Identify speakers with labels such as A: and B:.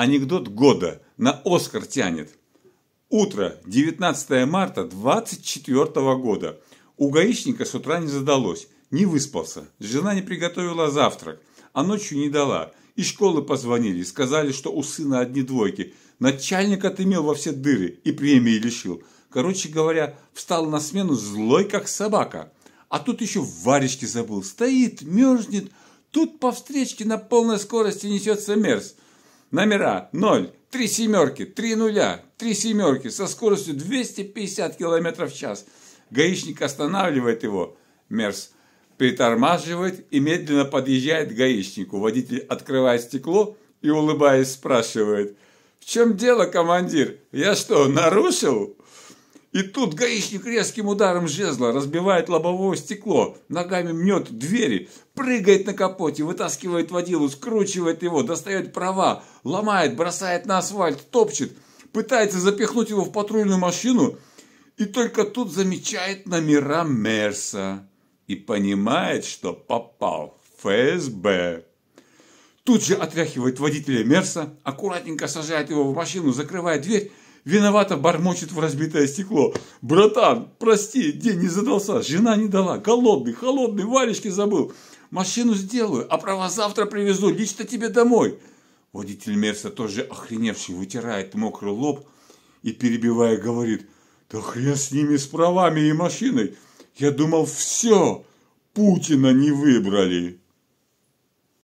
A: анекдот года на Оскар тянет. Утро 19 марта 24 года. У гаишника с утра не задалось, не выспался. Жена не приготовила завтрак, а ночью не дала. Из школы позвонили, сказали, что у сына одни двойки. Начальник отымел во все дыры и премии лишил. Короче говоря, встал на смену злой, как собака. А тут еще варежки забыл. Стоит, мерзнет. Тут по встречке на полной скорости несется мерз. Номера 0, 3 семерки, 3 нуля, 3 семерки со скоростью 250 км в час. Гаишник останавливает его. Мерс притормаживает и медленно подъезжает к гаишнику. Водитель открывает стекло и, улыбаясь, спрашивает. «В чем дело, командир? Я что, нарушил?» И тут гаишник резким ударом жезла разбивает лобовое стекло, ногами мнет двери, прыгает на капоте, вытаскивает водилу, скручивает его, достает права, ломает, бросает на асфальт, топчет, пытается запихнуть его в патрульную машину и только тут замечает номера Мерса и понимает, что попал в ФСБ. Тут же отряхивает водителя Мерса, аккуратненько сажает его в машину, закрывает дверь Виновато бормочет в разбитое стекло. Братан, прости, день не задался, жена не дала. Голодный, холодный, варежки забыл. Машину сделаю, а права завтра привезу, лично тебе домой. Водитель Мерса, тоже охреневший, вытирает мокрый лоб и, перебивая, говорит, «Да хрен с ними, с правами и машиной! Я думал, все, Путина не выбрали!»